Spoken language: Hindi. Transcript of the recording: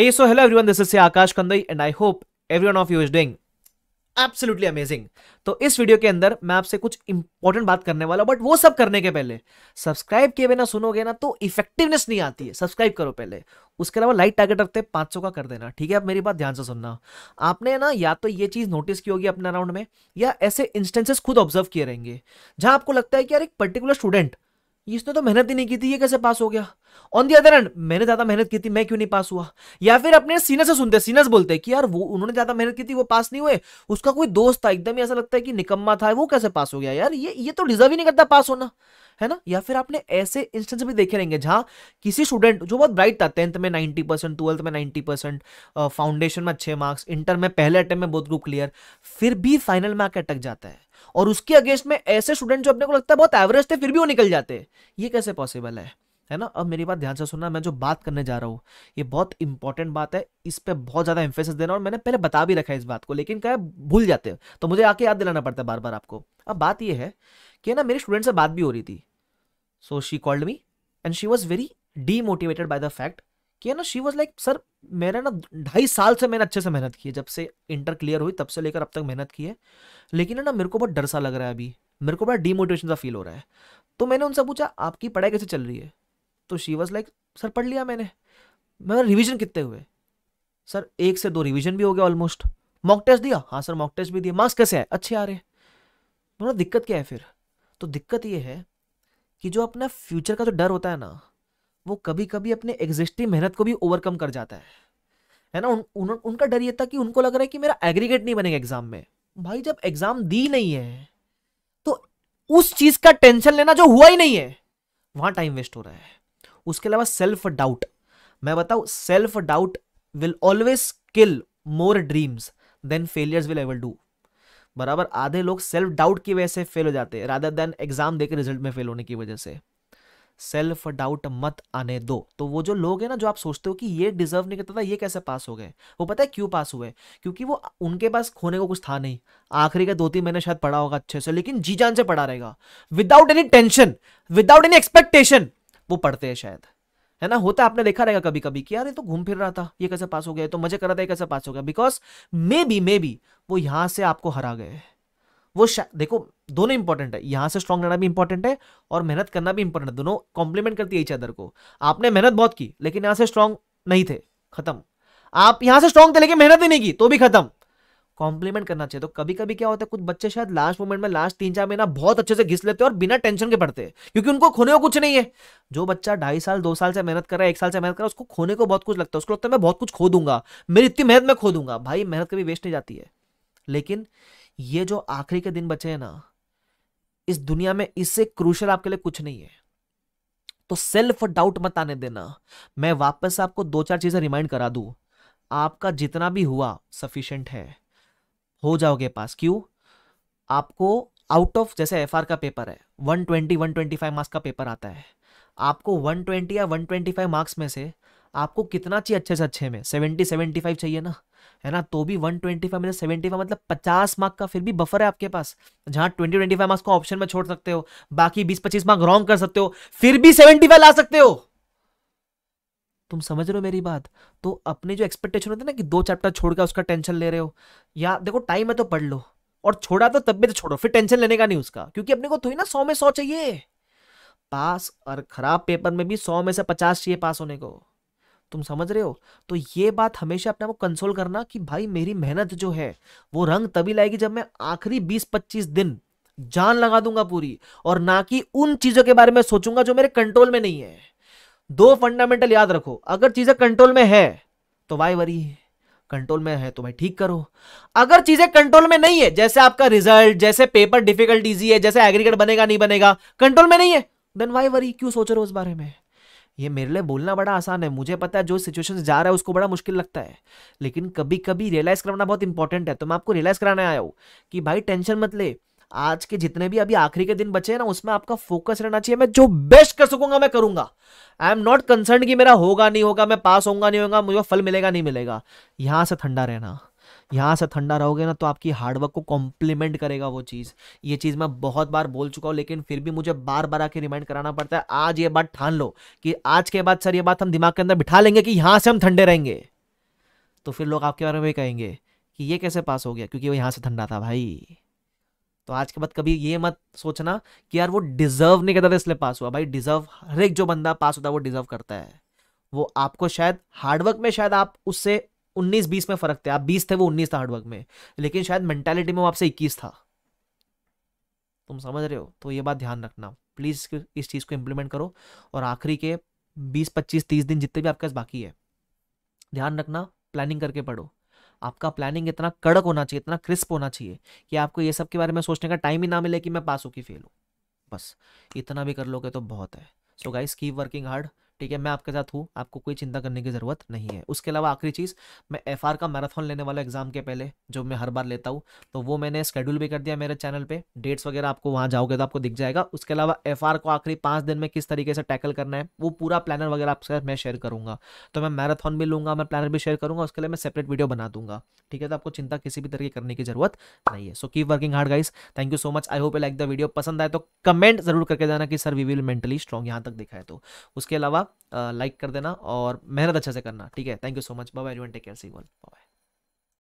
Hey, so hello everyone, this is Akash Kandai and I hope everyone of you is doing absolutely amazing तो इस वीडियो के अंदर मैं आपसे कुछ इंपॉर्टेंट बात करने वाला बट वो सब करने के पहले सब्सक्राइब किए बिना सुनोगे ना तो इफेक्टिवनेस नहीं आती है सब्सक्राइब करो पहले उसके अलावा लाइट टारगेट रखते पांच सौ का कर देना ठीक है आप मेरी बात ध्यान से सुनना आपने ना या तो ये चीज़ नोटिस की होगी अपने अराउंड में या ऐसे इंस्टेंसेस खुद ऑब्जर्व किए रहेंगे जहां आपको लगता है कि यार एक पर्टिकुलर स्टूडेंट इसने तो मेहनत ही नहीं की थी ये कैसे पास हो गया ऑन दी अदर एंड मैंने ज्यादा मेहनत की थी मैं क्यों नहीं पास हुआ या फिर अपने सीनियर से सुनते सीनियर्स बोलते कि यार वो उन्होंने ज्यादा मेहनत की थी वो पास नहीं हुए उसका कोई दोस्त था एकदम ही ऐसा लगता है कि निकम्मा था वो कैसे पास हो गया यार ये ये तो डिजर्व ही नहीं करता पास होना है ना या फिर आपने ऐसे इंस्टेंस भी देखे रहेंगे जहां किसी स्टूडेंट जो बहुत ब्राइट था टेंथ में नाइनटी परसेंट ट्वेल्थ में नाइनटी परसेंट फाउंडेशन में अच्छे मार्क्स इंटर में पहले अटेम्प में बहुत ग्रुप क्लियर फिर भी फाइनल में आके अटक जाता है और उसके अगेंस्ट में ऐसे स्टूडेंट जो अपने को लगता है बहुत एवरेज थे फिर भी वो निकल जाते ये कैसे पॉसिबल है है ना अब मेरी बात ध्यान से सुनना मैं जो बात करने जा रहा हूँ ये बहुत इंपॉर्टेंट बात है इस पर बहुत ज़्यादा इंफेसिस देना और मैंने पहले बता भी रखा है इस बात को लेकिन क्या भूल जाते हैं तो मुझे आके याद दिलाना पड़ता है बार बार आपको अब बात यह है कि ना मेरे स्टूडेंट से बात भी हो रही थी so she called me and she was very demotivated by the fact कि ना शी वॉज लाइक सर मैंने ना ढाई साल से मैंने अच्छे से मेहनत की है जब से इंटर क्लियर हुई तब से लेकर अब तक मेहनत की है लेकिन ना मेरे को बहुत डर सा लग रहा है अभी मेरे को बड़ा डीमोटिवेशन सा फील हो रहा है तो मैंने उनसे पूछा आपकी पढ़ाई कैसे चल रही है तो शी वॉज लाइक सर पढ़ लिया मैंने मैंने रिविजन कितने हुए सर एक से दो रिविजन भी हो गया ऑलमोस्ट मॉक टेस्ट दिया हाँ सर मॉक टेस्ट भी दिया मार्क्स कैसे आए अच्छे आ रहे हैं दिक्कत क्या है फिर तो दिक्कत ये है कि जो अपना फ्यूचर का जो डर होता है ना वो कभी कभी अपने एग्जिस्टिंग मेहनत को भी ओवरकम कर जाता है है ना उन, उन, उनका डर ये था कि उनको लग रहा है कि मेरा एग्रीगेट नहीं बनेगा एग्जाम में भाई जब एग्जाम दी नहीं है तो उस चीज का टेंशन लेना जो हुआ ही नहीं है वहां टाइम वेस्ट हो रहा है उसके अलावा सेल्फ डाउट मैं बताऊ self doubt will always kill more dreams than failures will ever do बराबर आधे लोग सेल्फ डाउट की वजह से फेल हो जाते हैं राधर देन एग्जाम देकर रिजल्ट में फेल होने की वजह से सेल्फ डाउट मत आने दो तो वो जो लोग हैं ना जो आप सोचते हो कि ये डिजर्व नहीं करता था ये कैसे पास हो गए वो पता है क्यों पास हुए क्योंकि वो उनके पास खोने को कुछ था नहीं आखिरी का दो तीन महीने शायद पढ़ा होगा अच्छे से लेकिन जी जान से पढ़ा रहेगा without any tension without any expectation वो पढ़ते हैं शायद है ना होता है आपने देखा रहेगा कभी कभी कि यार ये तो घूम फिर रहा था ये कैसे पास हो गया तो मजे कर रहा था ये कैसे पास हो गया because maybe maybe वो यहां से आपको हरा गए वो देखो दोनों इंपॉर्टेंट है यहां से स्ट्रॉन्ग रहना भी इंपॉर्टेंट है और मेहनत करना भी इंपॉर्टेंट है दोनों कॉम्प्लीमेंट करती है इच अदर को आपने मेहनत बहुत की लेकिन यहां से स्ट्रांग नहीं थे खत्म आप यहां से स्ट्रांग थे लेकिन मेहनत ही नहीं की तो भी खत्म कॉम्प्लीमेंट करना चाहिए तो कभी कभी क्या होता है कुछ बच्चे शायद लास्ट मोमेंट में लास्ट तीन चार महीना बहुत अच्छे से घिस लेते हैं और बिना टेंशन के पढ़ते हैं क्योंकि उनको खोने को कुछ नहीं है जो बच्चा ढाई साल दो साल से मेहनत कर रहा है एक साल से मेहनत कर रहा है उसको खोने को बहुत कुछ लगता है उसको लगता है मैं बहुत कुछ खो दूंगा मेरी इतनी मेहनत में खो दूंगा भाई मेहनत कभी वेस्ट नहीं जाती है लेकिन ये जो आखिरी के दिन बचे हैं ना इस दुनिया में इससे क्रूशल आपके लिए कुछ नहीं है तो सेल्फ डाउट मत आने देना मैं वापस आपको दो चार चीजें रिमाइंड करा दू आपका जितना भी हुआ सफिशेंट है हो जाओगे पास क्यों आपको आउट ऑफ जैसे एफ का पेपर है 120 125 मार्क्स का पेपर आता है आपको 120 या 125 मार्क्स में से आपको कितना चाहिए अच्छे से अच्छे में 70 75 चाहिए ना है ना तो भी वन ट्वेंटी फाइव मतलब सेवेंटी फाइव मतलब पचास मार्क का फिर भी बफर है आपके पास जहाँ ट्वेंटी ट्वेंटी फाइव मार्क्स को ऑप्शन में छोड़ सकते हो बाकी बीस पच्चीस मार्क रॉन्ग कर सकते हो फिर भी सेवेंटी फाइव ला सकते हो तुम समझ रहे हो मेरी बात तो अपने जो एक्सपेक्टेशन होते हैं ना कि दो चैप्टर छोड़कर उसका टेंशन ले रहे हो या देखो टाइम है तो पढ़ लो और छोड़ा तो तब भी तो छोड़ो फिर टेंशन लेने का नहीं उसका क्योंकि अपने को तो ही ना सौ में सौ चाहिए पास और खराब पेपर में भी सौ में से पचास चाहिए पास होने को तुम समझ रहे हो तो ये बात हमेशा अपने आप को कंसोल करना कि भाई मेरी मेहनत जो है वो रंग तभी लाएगी जब मैं आखिरी बीस पच्चीस दिन जान लगा दूंगा पूरी और ना कि उन चीजों के बारे में सोचूंगा जो मेरे कंट्रोल में नहीं है दो फंडामेंटल याद रखो अगर चीजें कंट्रोल में है तो वाई वरी कंट्रोल में है तो भाई ठीक करो अगर चीजें कंट्रोल में नहीं है जैसे आपका रिजल्ट जैसे पेपर डिफिकल्टीजी है जैसे एग्रीगेट बनेगा नहीं बनेगा कंट्रोल में नहीं है देन वाई वरी क्यों सोच रहे हो उस बारे में ये मेरे लिए बोलना बड़ा आसान है मुझे पता है जो सिचुएशन जा रहा है उसको बड़ा मुश्किल लगता है लेकिन कभी कभी रियलाइज़ करना बहुत इंपॉर्टेंट है तो मैं आपको रियलाइज़ कराने आया हूँ कि भाई टेंशन मत ले आज के जितने भी अभी आखिरी के दिन बचे हैं ना उसमें आपका फोकस रहना चाहिए मैं जो बेस्ट कर सकूंगा मैं करूंगा आई एम नॉट कंसर्न कि मेरा होगा नहीं होगा मैं पास होगा नहीं होगा मुझे फल मिलेगा नहीं मिलेगा यहां से ठंडा रहना यहाँ से ठंडा रहोगे ना तो आपकी हार्डवर्क को कॉम्प्लीमेंट करेगा वो चीज़ ये चीज़ मैं बहुत बार बोल चुका हूँ लेकिन फिर भी मुझे बार बार आके रिमाइंड कराना पड़ता है आज ये बात ठान लो कि आज के बाद सर ये बात हम दिमाग के अंदर बिठा लेंगे कि यहाँ से हम ठंडे रहेंगे तो फिर लोग आपके बारे में कहेंगे कि ये कैसे पास हो गया क्योंकि वो यहाँ से ठंडा था भाई तो आज के बाद कभी ये मत सोचना कि यार वो डिजर्व नहीं करता था इसलिए पास हुआ भाई डिजर्व हर एक जो बंदा पास होता है वो डिजर्व करता है वो आपको शायद हार्डवर्क में शायद आप उससे उन्नीस बीस में फर्क थे आप बीस थे वो उन्नीस था हार्डवर्क में लेकिन शायद मेंटेलिटी में वो आपसे इक्कीस था तुम समझ रहे हो तो ये बात ध्यान रखना प्लीज़ इस चीज़ को इम्प्लीमेंट करो और आखिरी के बीस पच्चीस तीस दिन जितने भी आपके पास बाकी है ध्यान रखना प्लानिंग करके पढ़ो आपका प्लानिंग इतना कड़क होना चाहिए इतना क्रिस्प होना चाहिए कि आपको ये सब के बारे में सोचने का टाइम ही ना मिले कि मैं पास हो कि फेल हूँ बस इतना भी कर लोगे तो बहुत है so guys keep working hard ठीक है मैं आपके साथ हूँ आपको कोई चिंता करने की ज़रूरत नहीं है उसके अलावा आखिरी चीज़ मैं एफ का मैराथन लेने वाला एग्ज़ाम के पहले जो मैं हर बार लेता हूँ तो वो मैंने स्केड्यूल भी कर दिया मेरे चैनल पर डेट्स वगैरह आपको वहाँ जाओगे तो आपको दिख जाएगा उसके अलावा एफ को आखिरी पाँच दिन में किस तरीके से टैकल करना है वो पूरा प्लानर वगैरह आपके साथ मैं शेयर करूँगा तो मैं मैराथन भी लूँगा मैं प्लानर भी शेयर करूँगा उसके लिए मैं सेपरेट वीडियो बना दूंगा ठीक है तो आपको चिंता किसी भी तरीके करने की जरूरत नहीं है so keep working hard guys thank you so much I hope like the video पसंद आए तो कमेंट जरूर करके जाना कि sir we will mentally strong यहाँ तक दिखाए तो उसके अलावा लाइक कर देना और मेहनत अच्छे से करना ठीक है thank you so much bye everyone take care see one bye